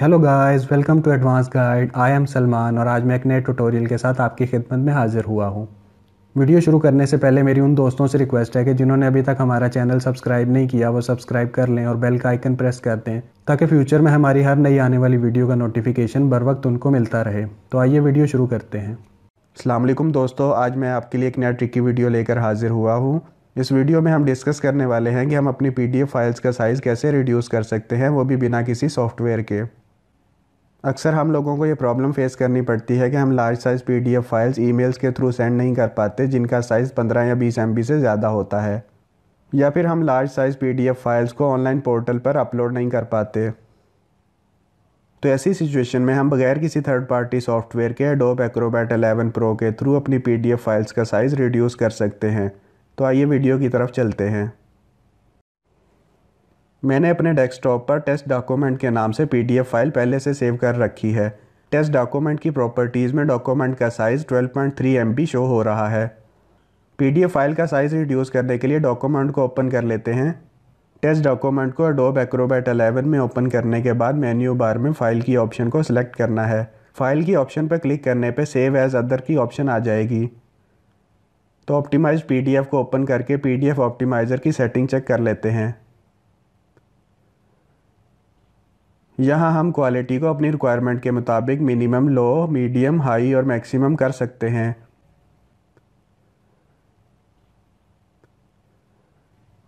hello guys welcome to advance guide I am Salman और आज मैं एक नए ट्यूटोरियल के साथ आपकी खिदमत में हाजिर हुआ हूँ वीडियो शुरू करने से पहले मेरी उन दोस्तों से रिक्वेस्ट है कि जिन्होंने अभी तक हमारा चैनल सब्सक्राइब नहीं किया वो सब्सक्राइब कर लें और बेल का आइकन प्रेस कर दें ताकि फ्यूचर में हमारी हर नई आने वाली वीडियो का नोटिफिकेशन बर वक्त उनको मिलता रहे तो आइए वीडियो शुरू करते हैं अल्लाम दोस्तों आज मैं आपके लिए एक नया ट्रिकी वीडियो लेकर हाजिर हुआ हूँ इस वीडियो में हम डिस्कस करने वाले हैं कि हम अपनी पीडीएफ फाइल्स का साइज़ कैसे रिड्यूस कर सकते हैं वो भी बिना किसी सॉफ्टवेयर के अक्सर हम लोगों को ये प्रॉब्लम फेस करनी पड़ती है कि हम large size PDF files emails के थ्रू सेंड नहीं कर पाते जिनका साइज़ पंद्रह या बीस एम से ज़्यादा होता है या फिर हम लार्ज साइज़ पी फाइल्स को ऑनलाइन पोर्टल पर अपलोड नहीं कर पाते तो ऐसी सिचुएशन में हम बगैर किसी थर्ड पार्टी सॉफ्टवेयर के डोब एक्रोबैट 11 प्रो के थ्रू अपनी पीडीएफ फाइल्स का साइज़ रिड्यूस कर सकते हैं तो आइए वीडियो की तरफ चलते हैं मैंने अपने डेस्कटॉप पर टेस्ट डॉक्यूमेंट के नाम से पी फाइल पहले से सेव कर रखी है टेस्ट डॉक्यूमेंट की प्रॉपर्टीज़ में डॉक्यूमेंट का साइज़ 12.3 पॉइंट शो हो रहा है पी फाइल का साइज़ रिड्यूस करने के लिए डॉक्यूमेंट को ओपन कर लेते हैं टेस्ट डॉक्यूमेंट को अडोब एक्रोबैट 11 में ओपन करने के बाद मेन्यू बार में फ़ाइल की ऑप्शन को सिलेक्ट करना है फ़ाइल की ऑप्शन पर क्लिक करने पर सेव एज़ अदर की ऑप्शन आ जाएगी तो ऑप्टिमाइज पीडीएफ को ओपन करके पीडीएफ ऑप्टिमाइज़र की सेटिंग चेक कर लेते हैं यहाँ हम क्वालिटी को अपनी रिक्वायरमेंट के मुताबिक मिनिमम लो मीडियम हाई और मैक्सिमम कर सकते हैं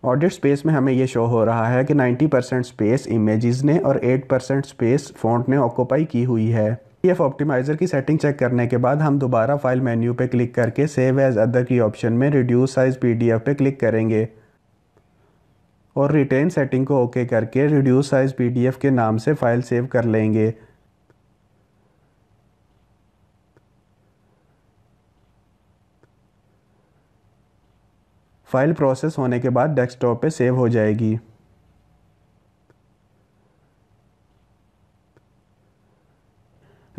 ऑडिट स्पेस में हमें ये शो हो रहा है कि 90 परसेंट स्पेस इमेजेस ने और 8 परसेंट स्पेस फ़ॉन्ट ने ऑक्यूपाई की हुई है पी ऑप्टिमाइज़र की सेटिंग चेक करने के बाद हम दोबारा फाइल मेन्यू पे क्लिक करके सेव एज़ अदर की ऑप्शन में रिड्यूस साइज़ पीडीएफ पे क्लिक करेंगे और रिटेन सेटिंग को ओके करके रिड्यूस साइज़ पीडीएफ के नाम से फ़ाइल सेव कर लेंगे फ़ाइल प्रोसेस होने के बाद डेस्कटॉप पे सेव हो जाएगी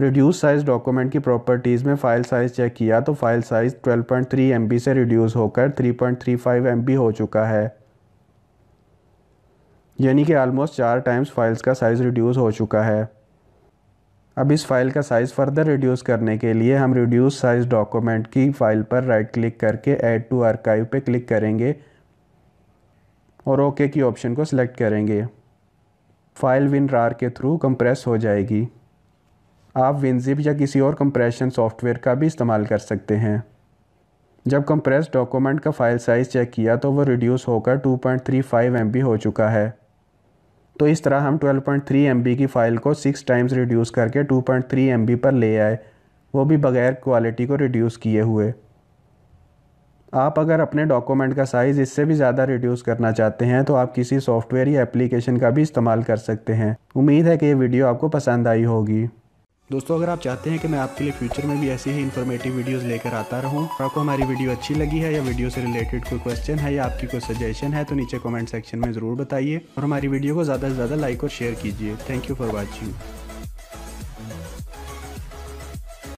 रिड्यूस साइज़ डॉक्यूमेंट की प्रॉपर्टीज़ में फ़ाइल साइज़ चेक किया तो फ़ाइल साइज़ 12.3 एमबी से रिड्यूस होकर 3.35 एमबी हो चुका है यानी कि आलमोस्ट चार टाइम्स फाइल्स का साइज़ रिड्यूस हो चुका है अब इस फाइल का साइज़ फर्दर रिड्यूस करने के लिए हम रिड्यूस साइज़ डॉक्यूमेंट की फ़ाइल पर राइट क्लिक करके ऐड टू आर्काइव पे क्लिक करेंगे और ओके की ऑप्शन को सिलेक्ट करेंगे फ़ाइल विन रार के थ्रू कंप्रेस हो जाएगी आप विनजिप या किसी और कंप्रेशन सॉफ्टवेयर का भी इस्तेमाल कर सकते हैं जब कंप्रेस डॉक्यूमेंट का फ़ाइल साइज़ चेक किया तो वो रिड्यूस होकर 2.35 पॉइंट हो चुका है तो इस तरह हम 12.3 पॉइंट की फ़ाइल को सिक्स टाइम्स रिड्यूस करके 2.3 पॉइंट पर ले आए वो भी बगैर क्वालिटी को रिड्यूस किए हुए आप अगर अपने डॉक्यूमेंट का साइज़ इससे भी ज़्यादा रिड्यूस करना चाहते हैं तो आप किसी सॉफ्टवेयर या एप्लीकेशन का भी इस्तेमाल कर सकते हैं उम्मीद है कि ये वीडियो आपको पसंद आई होगी दोस्तों अगर आप चाहते हैं कि मैं आपके लिए फ्यूचर में भी ऐसी ही इन्फॉर्मेटिव वीडियोस लेकर आता रहूं और आपको हमारी वीडियो अच्छी लगी है या वीडियो से रिलेटेड कोई क्वेश्चन है या आपकी कोई सजेशन है तो नीचे कमेंट सेक्शन में ज़रूर बताइए और हमारी वीडियो को ज़्यादा से ज़्यादा लाइक और शेयर कीजिए थैंक यू फॉर वॉचिंग